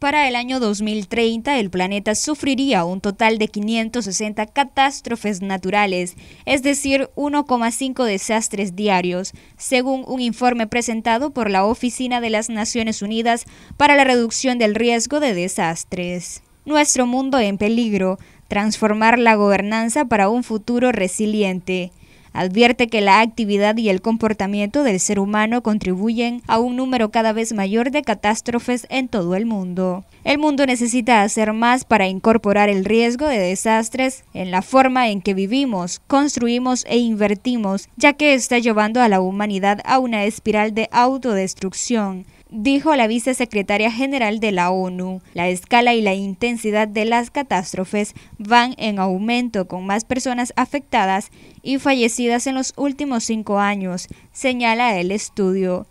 Para el año 2030, el planeta sufriría un total de 560 catástrofes naturales, es decir, 1,5 desastres diarios, según un informe presentado por la Oficina de las Naciones Unidas para la Reducción del Riesgo de Desastres. Nuestro mundo en peligro, transformar la gobernanza para un futuro resiliente advierte que la actividad y el comportamiento del ser humano contribuyen a un número cada vez mayor de catástrofes en todo el mundo. El mundo necesita hacer más para incorporar el riesgo de desastres en la forma en que vivimos, construimos e invertimos, ya que está llevando a la humanidad a una espiral de autodestrucción dijo la vicesecretaria general de la ONU. La escala y la intensidad de las catástrofes van en aumento con más personas afectadas y fallecidas en los últimos cinco años, señala el estudio.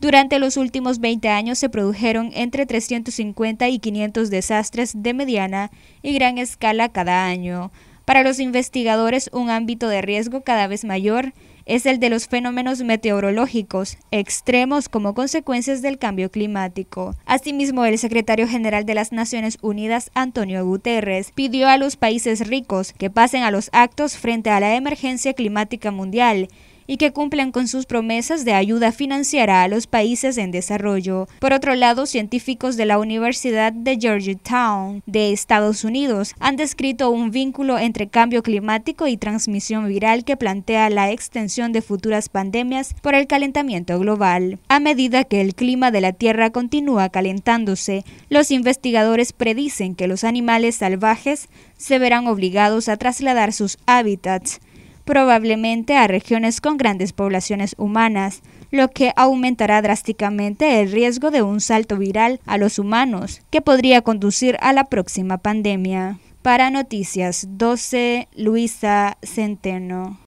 Durante los últimos 20 años se produjeron entre 350 y 500 desastres de mediana y gran escala cada año. Para los investigadores, un ámbito de riesgo cada vez mayor es el de los fenómenos meteorológicos extremos como consecuencias del cambio climático. Asimismo, el secretario general de las Naciones Unidas, Antonio Guterres, pidió a los países ricos que pasen a los actos frente a la emergencia climática mundial y que cumplan con sus promesas de ayuda financiera a los países en desarrollo. Por otro lado, científicos de la Universidad de Georgetown de Estados Unidos han descrito un vínculo entre cambio climático y transmisión viral que plantea la extensión de futuras pandemias por el calentamiento global. A medida que el clima de la Tierra continúa calentándose, los investigadores predicen que los animales salvajes se verán obligados a trasladar sus hábitats probablemente a regiones con grandes poblaciones humanas, lo que aumentará drásticamente el riesgo de un salto viral a los humanos, que podría conducir a la próxima pandemia. Para Noticias 12, Luisa Centeno.